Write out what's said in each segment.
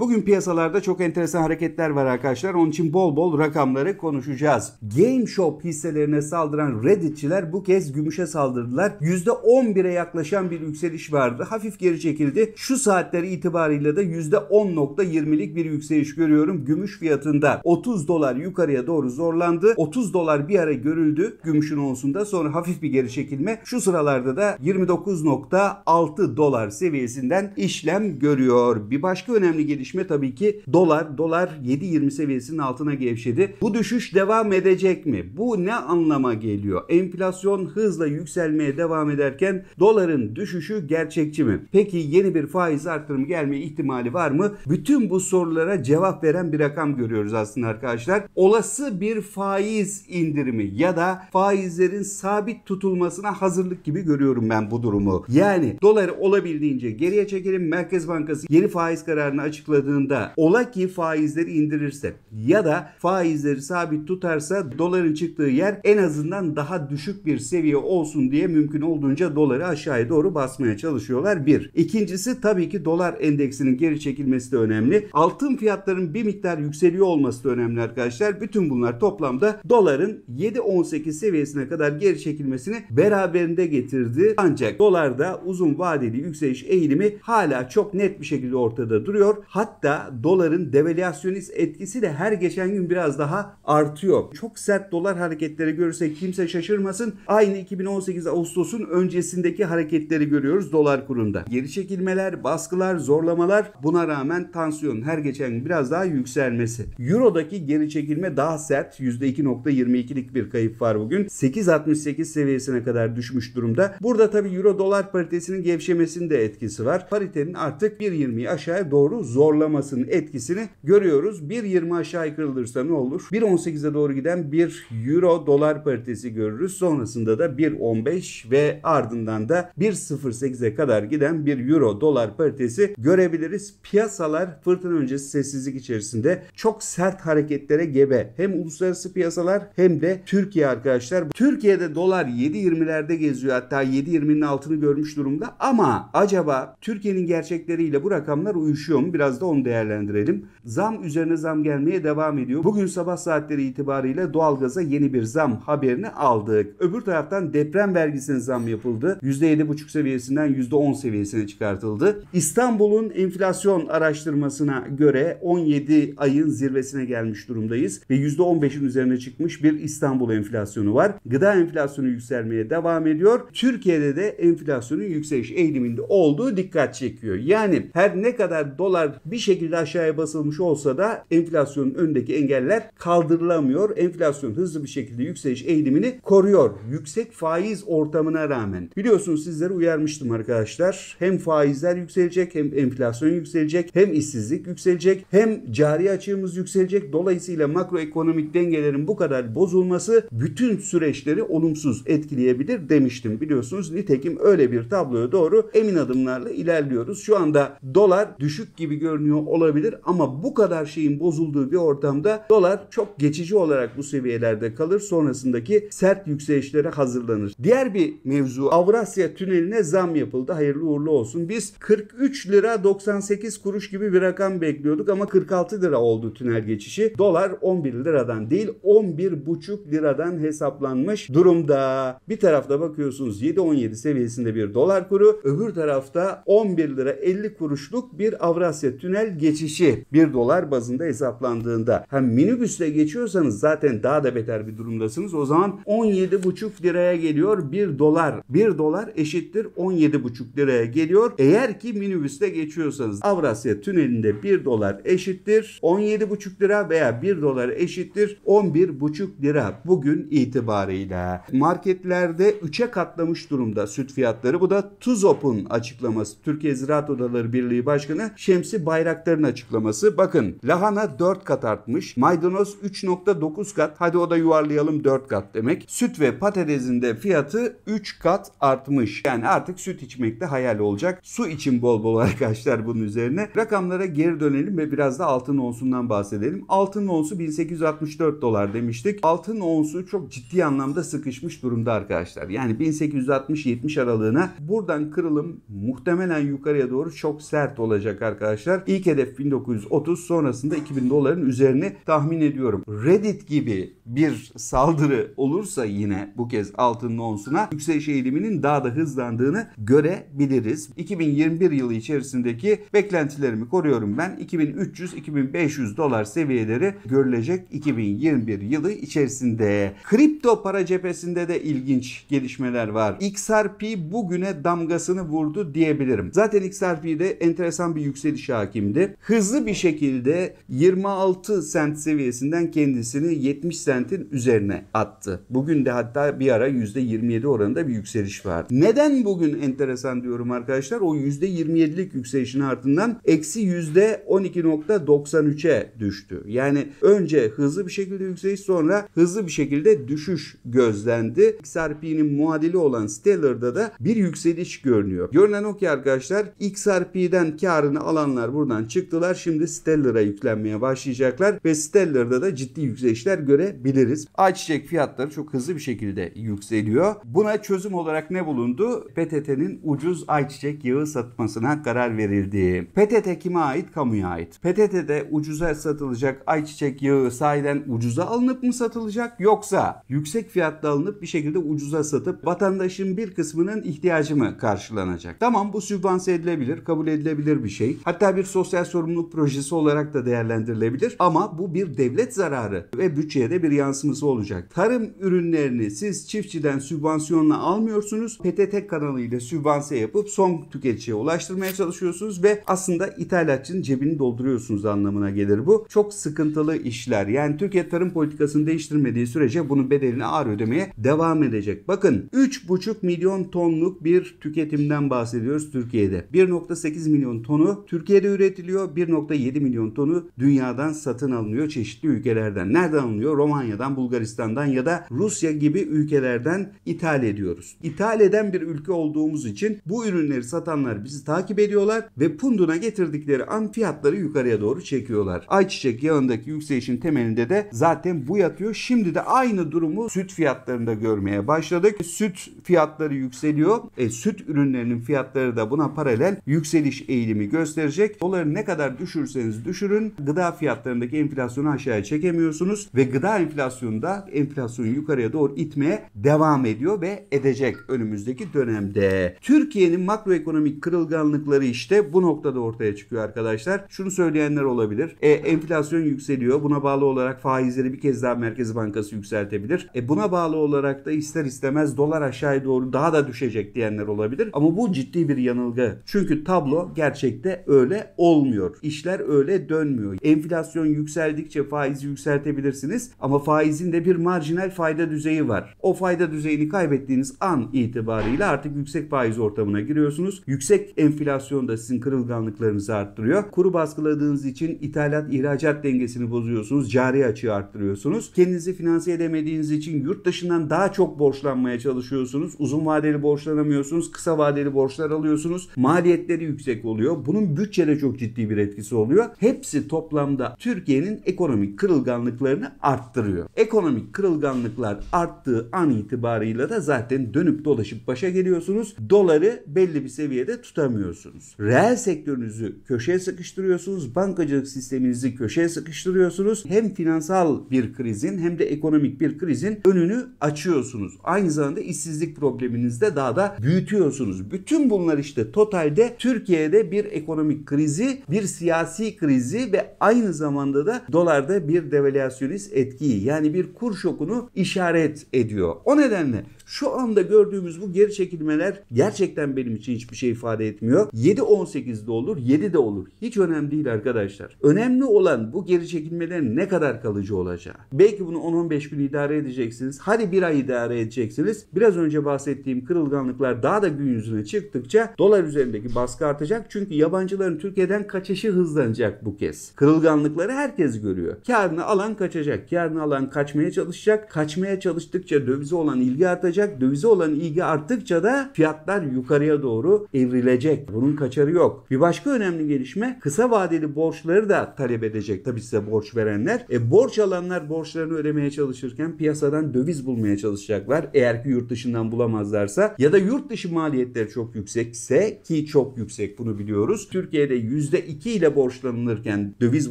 Bugün piyasalarda çok enteresan hareketler var arkadaşlar. Onun için bol bol rakamları konuşacağız. Game Shop hisselerine saldıran Redditçiler bu kez gümüşe saldırdılar. %11'e yaklaşan bir yükseliş vardı. Hafif geri çekildi. Şu saatler itibariyle de %10.20'lik bir yükseliş görüyorum. Gümüş fiyatında 30 dolar yukarıya doğru zorlandı. 30 dolar bir ara görüldü gümüşün onsunda. Sonra hafif bir geri çekilme. Şu sıralarda da 29.6 dolar seviyesinden işlem görüyor. Bir başka önemli gelişme gelişme tabii ki dolar. Dolar 7.20 seviyesinin altına gevşedi. Bu düşüş devam edecek mi? Bu ne anlama geliyor? Enflasyon hızla yükselmeye devam ederken doların düşüşü gerçekçi mi? Peki yeni bir faiz artırımı gelme ihtimali var mı? Bütün bu sorulara cevap veren bir rakam görüyoruz aslında arkadaşlar. Olası bir faiz indirimi ya da faizlerin sabit tutulmasına hazırlık gibi görüyorum ben bu durumu. Yani doları olabildiğince geriye çekelim. Merkez Bankası yeni faiz kararını açıkladı açıkladığında ola ki faizleri indirirse ya da faizleri sabit tutarsa doların çıktığı yer en azından daha düşük bir seviye olsun diye mümkün olduğunca doları aşağıya doğru basmaya çalışıyorlar. Bir. İkincisi tabii ki dolar endeksinin geri çekilmesi de önemli. Altın fiyatlarının bir miktar yükseliyor olması da önemli arkadaşlar. Bütün bunlar toplamda doların 7-18 seviyesine kadar geri çekilmesini beraberinde getirdi. Ancak dolarda uzun vadeli yükseliş eğilimi hala çok net bir şekilde ortada duruyor. Hatta Hatta doların devalüasyonist etkisi de her geçen gün biraz daha artıyor. Çok sert dolar hareketleri görürsek kimse şaşırmasın. Aynı 2018 Ağustos'un öncesindeki hareketleri görüyoruz dolar kurunda. Geri çekilmeler, baskılar, zorlamalar buna rağmen tansiyonun her geçen gün biraz daha yükselmesi. Euro'daki geri çekilme daha sert. %2.22'lik bir kayıp var bugün. 8.68 seviyesine kadar düşmüş durumda. Burada tabi Euro dolar paritesinin gevşemesinin de etkisi var. Paritenin artık 1.20'yi aşağıya doğru zor zorlamasının etkisini görüyoruz. 1.20 aşağı kırılırsa ne olur? 1.18'e doğru giden bir euro dolar paritesi görürüz. Sonrasında da 1.15 ve ardından da 1.08'e kadar giden bir euro dolar paritesi görebiliriz. Piyasalar fırtına öncesi sessizlik içerisinde çok sert hareketlere gebe. Hem uluslararası piyasalar hem de Türkiye arkadaşlar. Türkiye'de dolar 7.20'lerde geziyor. Hatta 7.20'nin altını görmüş durumda ama acaba Türkiye'nin gerçekleriyle bu rakamlar uyuşuyor mu? Biraz da varsa onu değerlendirelim. Zam üzerine zam gelmeye devam ediyor. Bugün sabah saatleri itibariyle doğalgaza yeni bir zam haberini aldık. Öbür taraftan deprem vergisine zam yapıldı. %7,5 seviyesinden %10 seviyesine çıkartıldı. İstanbul'un enflasyon araştırmasına göre 17 ayın zirvesine gelmiş durumdayız ve %15'in üzerine çıkmış bir İstanbul enflasyonu var. Gıda enflasyonu yükselmeye devam ediyor. Türkiye'de de enflasyonun yükseliş eğiliminde olduğu dikkat çekiyor. Yani her ne kadar dolar bir şekilde aşağıya basılmış olsa da enflasyonun öndeki engeller kaldırılamıyor. Enflasyon hızlı bir şekilde yükseliş eğilimini koruyor. Yüksek faiz ortamına rağmen. Biliyorsunuz sizleri uyarmıştım arkadaşlar. Hem faizler yükselecek hem enflasyon yükselecek hem işsizlik yükselecek hem cari açığımız yükselecek. Dolayısıyla makroekonomik dengelerin bu kadar bozulması bütün süreçleri olumsuz etkileyebilir demiştim biliyorsunuz. Nitekim öyle bir tabloya doğru emin adımlarla ilerliyoruz. Şu anda dolar düşük gibi görünüyor görünüyor olabilir ama bu kadar şeyin bozulduğu bir ortamda dolar çok geçici olarak bu seviyelerde kalır. Sonrasındaki sert yükselişlere hazırlanır. Diğer bir mevzu Avrasya Tüneli'ne zam yapıldı. Hayırlı uğurlu olsun. Biz 43 lira 98 kuruş gibi bir rakam bekliyorduk ama 46 lira oldu tünel geçişi. Dolar 11 liradan değil 11,5 liradan hesaplanmış durumda. Bir tarafta bakıyorsunuz 7-17 seviyesinde bir dolar kuru. Öbür tarafta 11 lira 50 kuruşluk bir Avrasya Tüneli tünel geçişi 1 dolar bazında hesaplandığında hem minibüsle geçiyorsanız zaten daha da beter bir durumdasınız. O zaman 17,5 liraya geliyor 1 dolar. 1 dolar eşittir 17,5 liraya geliyor. Eğer ki minibüsle geçiyorsanız Avrasya tünelinde 1 dolar eşittir 17,5 lira veya 1 dolar eşittir 11,5 lira bugün itibarıyla. Marketlerde 3'e katlamış durumda süt fiyatları. Bu da TUZOP'un açıklaması. Türkiye Ziraat Odaları Birliği Başkanı Şemsi Bay Bayraktar'ın açıklaması. Bakın lahana 4 kat artmış. Maydanoz 3.9 kat. Hadi o da yuvarlayalım 4 kat demek. Süt ve patatesinde fiyatı 3 kat artmış. Yani artık süt içmek de hayal olacak. Su için bol bol arkadaşlar bunun üzerine. Rakamlara geri dönelim ve biraz da altın onsundan bahsedelim. Altın onsu 1864 dolar demiştik. Altın onsu çok ciddi anlamda sıkışmış durumda arkadaşlar. Yani 1860-70 aralığına buradan kırılım muhtemelen yukarıya doğru çok sert olacak arkadaşlar olarak ilk hedef 1930 sonrasında 2000 doların üzerine tahmin ediyorum. Reddit gibi bir saldırı olursa yine bu kez altının onsuna yükseliş eğiliminin daha da hızlandığını görebiliriz. 2021 yılı içerisindeki beklentilerimi koruyorum ben. 2300-2500 dolar seviyeleri görülecek 2021 yılı içerisinde. Kripto para cephesinde de ilginç gelişmeler var. XRP bugüne damgasını vurdu diyebilirim. Zaten XRP'de enteresan bir yükseliş hakim hakimdi. Hızlı bir şekilde 26 sent seviyesinden kendisini 70 sentin üzerine attı. Bugün de hatta bir ara %27 oranında bir yükseliş var. Neden bugün enteresan diyorum arkadaşlar? O %27'lik yükselişin ardından eksi %12.93'e düştü. Yani önce hızlı bir şekilde yükseliş sonra hızlı bir şekilde düşüş gözlendi. XRP'nin muadili olan Stellar'da da bir yükseliş görünüyor. Görünen o ki arkadaşlar XRP'den karını alanlar burada buradan çıktılar. Şimdi Stellar'a yüklenmeye başlayacaklar ve Stellar'da da ciddi yükselişler görebiliriz. Ayçiçek fiyatları çok hızlı bir şekilde yükseliyor. Buna çözüm olarak ne bulundu? PTT'nin ucuz ayçiçek yağı satmasına karar verildi. PTT kime ait? Kamuya ait. PTT'de ucuza satılacak ayçiçek yağı sahiden ucuza alınıp mı satılacak yoksa yüksek fiyatla alınıp bir şekilde ucuza satıp vatandaşın bir kısmının ihtiyacı mı karşılanacak? Tamam bu sübvanse edilebilir, kabul edilebilir bir şey. Hatta bir sosyal sorumluluk projesi olarak da değerlendirilebilir ama bu bir devlet zararı ve bütçeye de bir yansıması olacak. Tarım ürünlerini siz çiftçiden sübvansiyonla almıyorsunuz. PTT kanalıyla sübvanse yapıp son tüketiciye ulaştırmaya çalışıyorsunuz ve aslında ithalatçının cebini dolduruyorsunuz anlamına gelir bu. Çok sıkıntılı işler. Yani Türkiye tarım politikasını değiştirmediği sürece bunun bedelini ağır ödemeye devam edecek. Bakın 3,5 milyon tonluk bir tüketimden bahsediyoruz Türkiye'de. 1.8 milyon tonu Türkiye'de üretiyor üretiliyor. 1.7 milyon tonu dünyadan satın alınıyor çeşitli ülkelerden. Nereden alınıyor? Romanya'dan, Bulgaristan'dan ya da Rusya gibi ülkelerden ithal ediyoruz. İthal eden bir ülke olduğumuz için bu ürünleri satanlar bizi takip ediyorlar ve punduna getirdikleri an fiyatları yukarıya doğru çekiyorlar. Ayçiçek yağındaki yükselişin temelinde de zaten bu yatıyor. Şimdi de aynı durumu süt fiyatlarında görmeye başladık. Süt fiyatları yükseliyor. E, süt ürünlerinin fiyatları da buna paralel yükseliş eğilimi gösterecek. Dolayısıyla doları ne kadar düşürseniz düşürün gıda fiyatlarındaki enflasyonu aşağıya çekemiyorsunuz ve gıda enflasyonu da enflasyonu yukarıya doğru itmeye devam ediyor ve edecek önümüzdeki dönemde. Türkiye'nin makroekonomik kırılganlıkları işte bu noktada ortaya çıkıyor arkadaşlar. Şunu söyleyenler olabilir. E, enflasyon yükseliyor. Buna bağlı olarak faizleri bir kez daha Merkez Bankası yükseltebilir. E, buna bağlı olarak da ister istemez dolar aşağıya doğru daha da düşecek diyenler olabilir. Ama bu ciddi bir yanılgı. Çünkü tablo gerçekte öyle olmuyor. İşler öyle dönmüyor. Enflasyon yükseldikçe faizi yükseltebilirsiniz ama faizin de bir marjinal fayda düzeyi var. O fayda düzeyini kaybettiğiniz an itibariyle artık yüksek faiz ortamına giriyorsunuz. Yüksek enflasyon da sizin kırılganlıklarınızı arttırıyor. Kuru baskıladığınız için ithalat ihracat dengesini bozuyorsunuz. Cari açığı arttırıyorsunuz. Kendinizi finanse edemediğiniz için yurt dışından daha çok borçlanmaya çalışıyorsunuz. Uzun vadeli borçlanamıyorsunuz. Kısa vadeli borçlar alıyorsunuz. Maliyetleri yüksek oluyor. Bunun bütçede çok ciddi bir etkisi oluyor. Hepsi toplamda Türkiye'nin ekonomik kırılganlıklarını arttırıyor. Ekonomik kırılganlıklar arttığı an itibarıyla da zaten dönüp dolaşıp başa geliyorsunuz. Doları belli bir seviyede tutamıyorsunuz. Reel sektörünüzü köşeye sıkıştırıyorsunuz. Bankacılık sisteminizi köşeye sıkıştırıyorsunuz. Hem finansal bir krizin hem de ekonomik bir krizin önünü açıyorsunuz. Aynı zamanda işsizlik probleminizde daha da büyütüyorsunuz. Bütün bunlar işte totalde Türkiye'de bir ekonomik kriz krizi bir siyasi krizi ve aynı zamanda da dolarda bir devalüasyonist etkiyi yani bir kur şokunu işaret ediyor. O nedenle şu anda gördüğümüz bu geri çekilmeler gerçekten benim için hiçbir şey ifade etmiyor. 7-18'de olur, 7 de olur. Hiç önemli değil arkadaşlar. Önemli olan bu geri çekilmelerin ne kadar kalıcı olacağı. Belki bunu 10-15 gün idare edeceksiniz. Hadi bir ay idare edeceksiniz. Biraz önce bahsettiğim kırılganlıklar daha da gün yüzüne çıktıkça dolar üzerindeki baskı artacak. Çünkü yabancıların Türkiye Öfkeden kaçışı hızlanacak bu kez. Kırılganlıkları herkes görüyor. Karını alan kaçacak. Karını alan kaçmaya çalışacak. Kaçmaya çalıştıkça dövize olan ilgi artacak. Dövize olan ilgi arttıkça da fiyatlar yukarıya doğru evrilecek. Bunun kaçarı yok. Bir başka önemli gelişme kısa vadeli borçları da talep edecek. Tabi size borç verenler. E, borç alanlar borçlarını ödemeye çalışırken piyasadan döviz bulmaya çalışacaklar. Eğer ki yurt dışından bulamazlarsa ya da yurt dışı maliyetleri çok yüksekse ki çok yüksek bunu biliyoruz. Türkiye'de %2 ile borçlanılırken, döviz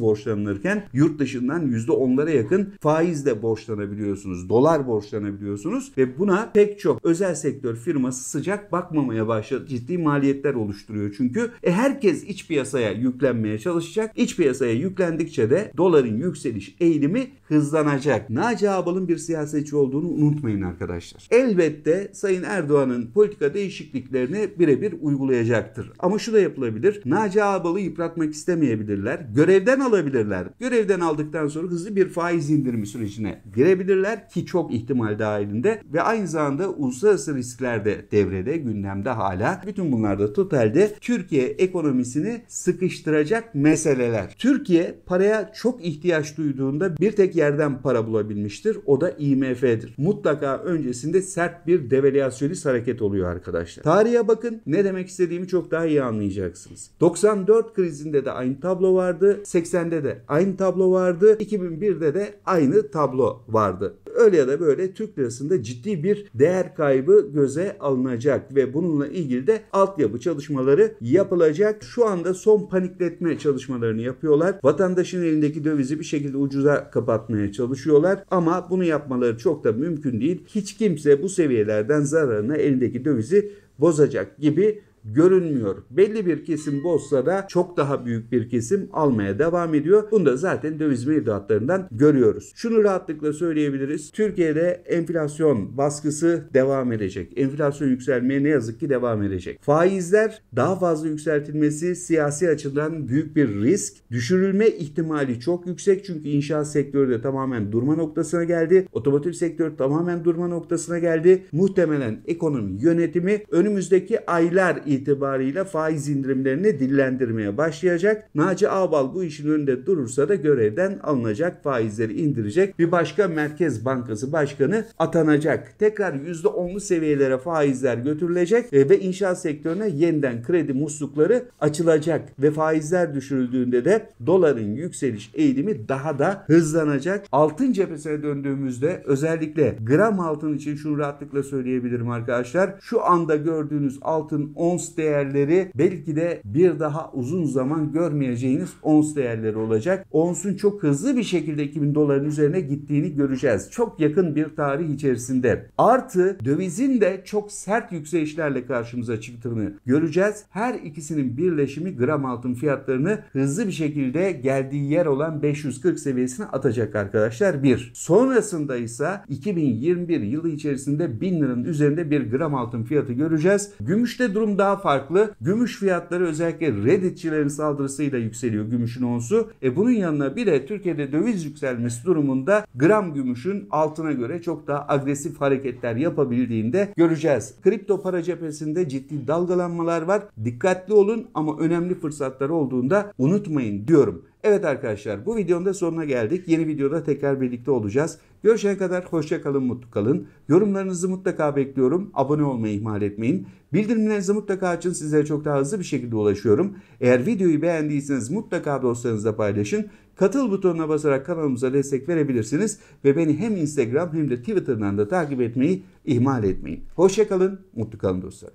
borçlanılırken yurt dışından %10'lara yakın faizle borçlanabiliyorsunuz. Dolar borçlanabiliyorsunuz ve buna pek çok özel sektör firması sıcak bakmamaya başladı. Ciddi maliyetler oluşturuyor çünkü. E herkes iç piyasaya yüklenmeye çalışacak. İç piyasaya yüklendikçe de doların yükseliş eğilimi hızlanacak. Naci Ağbal'ın bir siyasetçi olduğunu unutmayın arkadaşlar. Elbette Sayın Erdoğan'ın politika değişikliklerini birebir uygulayacaktır. Ama şu da yapılabilir. Naci Ağbal kuralı yıpratmak istemeyebilirler. Görevden alabilirler. Görevden aldıktan sonra hızlı bir faiz indirimi sürecine girebilirler ki çok ihtimal dahilinde ve aynı zamanda uluslararası riskler de devrede, gündemde hala. Bütün bunlar da totalde Türkiye ekonomisini sıkıştıracak meseleler. Türkiye paraya çok ihtiyaç duyduğunda bir tek yerden para bulabilmiştir. O da IMF'dir. Mutlaka öncesinde sert bir devalüasyonist hareket oluyor arkadaşlar. Tarihe bakın ne demek istediğimi çok daha iyi anlayacaksınız. 94 2004 krizinde de aynı tablo vardı. 80'de de aynı tablo vardı. 2001'de de aynı tablo vardı. Öyle ya da böyle Türk lirasında ciddi bir değer kaybı göze alınacak ve bununla ilgili de altyapı çalışmaları yapılacak. Şu anda son panikletme çalışmalarını yapıyorlar. Vatandaşın elindeki dövizi bir şekilde ucuza kapatmaya çalışıyorlar ama bunu yapmaları çok da mümkün değil. Hiç kimse bu seviyelerden zararına elindeki dövizi bozacak gibi görünmüyor. Belli bir kesim bozsa da çok daha büyük bir kesim almaya devam ediyor. Bunu da zaten döviz mevduatlarından görüyoruz. Şunu rahatlıkla söyleyebiliriz. Türkiye'de enflasyon baskısı devam edecek. Enflasyon yükselmeye ne yazık ki devam edecek. Faizler daha fazla yükseltilmesi siyasi açıdan büyük bir risk. Düşürülme ihtimali çok yüksek çünkü inşaat sektörü de tamamen durma noktasına geldi. Otomotiv sektörü tamamen durma noktasına geldi. Muhtemelen ekonomi yönetimi önümüzdeki aylar itibariyle faiz indirimlerini dillendirmeye başlayacak. Naci Ağbal bu işin önünde durursa da görevden alınacak, faizleri indirecek. Bir başka Merkez Bankası Başkanı atanacak. Tekrar %10'lu seviyelere faizler götürülecek e, ve inşaat sektörüne yeniden kredi muslukları açılacak ve faizler düşürüldüğünde de doların yükseliş eğilimi daha da hızlanacak. Altın cephesine döndüğümüzde özellikle gram altın için şunu rahatlıkla söyleyebilirim arkadaşlar. Şu anda gördüğünüz altın ons ons değerleri belki de bir daha uzun zaman görmeyeceğiniz ons değerleri olacak. Onsun çok hızlı bir şekilde 2000 doların üzerine gittiğini göreceğiz. Çok yakın bir tarih içerisinde. Artı dövizin de çok sert yükselişlerle karşımıza çıktığını göreceğiz. Her ikisinin birleşimi gram altın fiyatlarını hızlı bir şekilde geldiği yer olan 540 seviyesine atacak arkadaşlar. Bir. Sonrasında ise 2021 yılı içerisinde 1000 liranın üzerinde bir gram altın fiyatı göreceğiz. Gümüşte durum daha daha farklı. Gümüş fiyatları özellikle Redditçilerin saldırısıyla yükseliyor gümüşün onsu. E bunun yanına bir de Türkiye'de döviz yükselmesi durumunda gram gümüşün altına göre çok daha agresif hareketler yapabildiğinde göreceğiz. Kripto para cephesinde ciddi dalgalanmalar var. Dikkatli olun ama önemli fırsatlar olduğunda unutmayın diyorum. Evet arkadaşlar bu videonun da sonuna geldik. Yeni videoda tekrar birlikte olacağız. Görüşene kadar hoşça kalın, mutlu kalın. Yorumlarınızı mutlaka bekliyorum. Abone olmayı ihmal etmeyin. Bildirimlerinizi mutlaka açın. Sizlere çok daha hızlı bir şekilde ulaşıyorum. Eğer videoyu beğendiyseniz mutlaka dostlarınızla paylaşın. Katıl butonuna basarak kanalımıza destek verebilirsiniz. Ve beni hem Instagram hem de Twitter'dan da takip etmeyi ihmal etmeyin. Hoşça kalın, mutlu kalın dostlar.